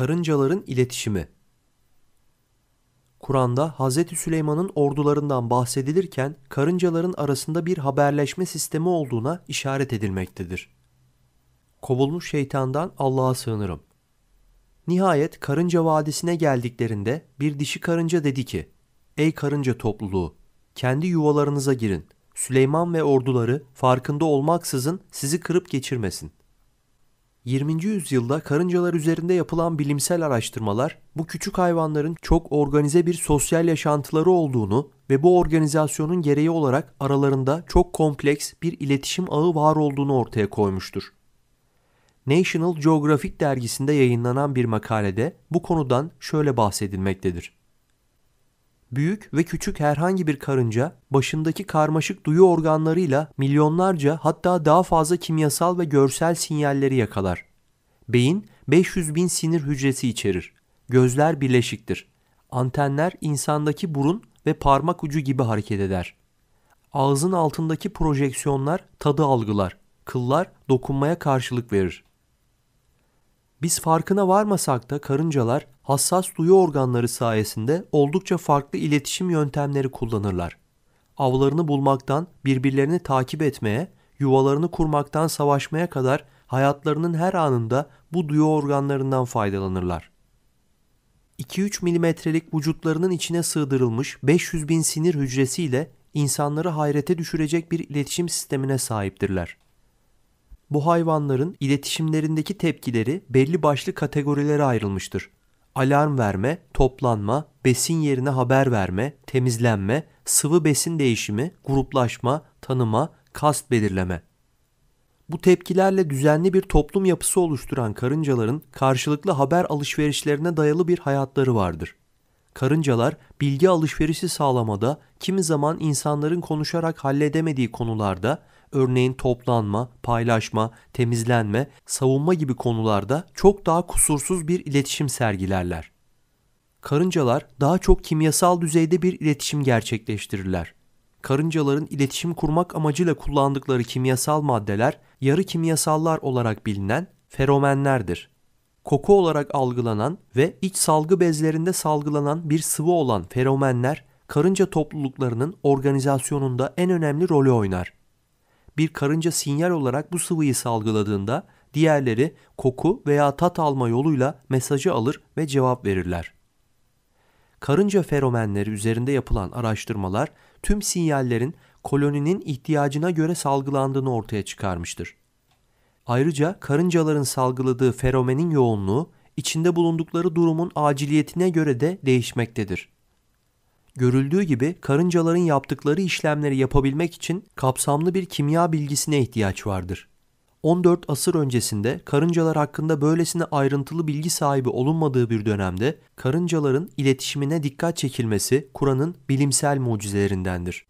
Karıncaların iletişimi. Kur'an'da Hz. Süleyman'ın ordularından bahsedilirken karıncaların arasında bir haberleşme sistemi olduğuna işaret edilmektedir. Kovulmuş şeytandan Allah'a sığınırım. Nihayet karınca vadisine geldiklerinde bir dişi karınca dedi ki, Ey karınca topluluğu, kendi yuvalarınıza girin. Süleyman ve orduları farkında olmaksızın sizi kırıp geçirmesin. 20. yüzyılda karıncalar üzerinde yapılan bilimsel araştırmalar bu küçük hayvanların çok organize bir sosyal yaşantıları olduğunu ve bu organizasyonun gereği olarak aralarında çok kompleks bir iletişim ağı var olduğunu ortaya koymuştur. National Geographic dergisinde yayınlanan bir makalede bu konudan şöyle bahsedilmektedir. Büyük ve küçük herhangi bir karınca başındaki karmaşık duyu organlarıyla milyonlarca hatta daha fazla kimyasal ve görsel sinyalleri yakalar. Beyin 500 bin sinir hücresi içerir. Gözler birleşiktir. Antenler insandaki burun ve parmak ucu gibi hareket eder. Ağzın altındaki projeksiyonlar tadı algılar. Kıllar dokunmaya karşılık verir. Biz farkına varmasak da karıncalar hassas duyu organları sayesinde oldukça farklı iletişim yöntemleri kullanırlar. Avlarını bulmaktan birbirlerini takip etmeye, yuvalarını kurmaktan savaşmaya kadar hayatlarının her anında bu duyu organlarından faydalanırlar. 2-3 milimetrelik vücutlarının içine sığdırılmış 500 bin sinir hücresiyle insanları hayrete düşürecek bir iletişim sistemine sahiptirler bu hayvanların iletişimlerindeki tepkileri belli başlı kategorilere ayrılmıştır. Alarm verme, toplanma, besin yerine haber verme, temizlenme, sıvı besin değişimi, gruplaşma, tanıma, kast belirleme. Bu tepkilerle düzenli bir toplum yapısı oluşturan karıncaların karşılıklı haber alışverişlerine dayalı bir hayatları vardır. Karıncalar bilgi alışverişi sağlamada, kimi zaman insanların konuşarak halledemediği konularda, örneğin toplanma, paylaşma, temizlenme, savunma gibi konularda çok daha kusursuz bir iletişim sergilerler. Karıncalar daha çok kimyasal düzeyde bir iletişim gerçekleştirirler. Karıncaların iletişim kurmak amacıyla kullandıkları kimyasal maddeler yarı kimyasallar olarak bilinen feromenlerdir koku olarak algılanan ve iç salgı bezlerinde salgılanan bir sıvı olan feromenler karınca topluluklarının organizasyonunda en önemli rolü oynar. Bir karınca sinyal olarak bu sıvıyı salgıladığında diğerleri koku veya tat alma yoluyla mesajı alır ve cevap verirler. Karınca feromenleri üzerinde yapılan araştırmalar tüm sinyallerin koloninin ihtiyacına göre salgılandığını ortaya çıkarmıştır. Ayrıca karıncaların salgıladığı feromenin yoğunluğu içinde bulundukları durumun aciliyetine göre de değişmektedir. Görüldüğü gibi karıncaların yaptıkları işlemleri yapabilmek için kapsamlı bir kimya bilgisine ihtiyaç vardır. 14 asır öncesinde karıncalar hakkında böylesine ayrıntılı bilgi sahibi olunmadığı bir dönemde karıncaların iletişimine dikkat çekilmesi Kur'an'ın bilimsel mucizelerindendir.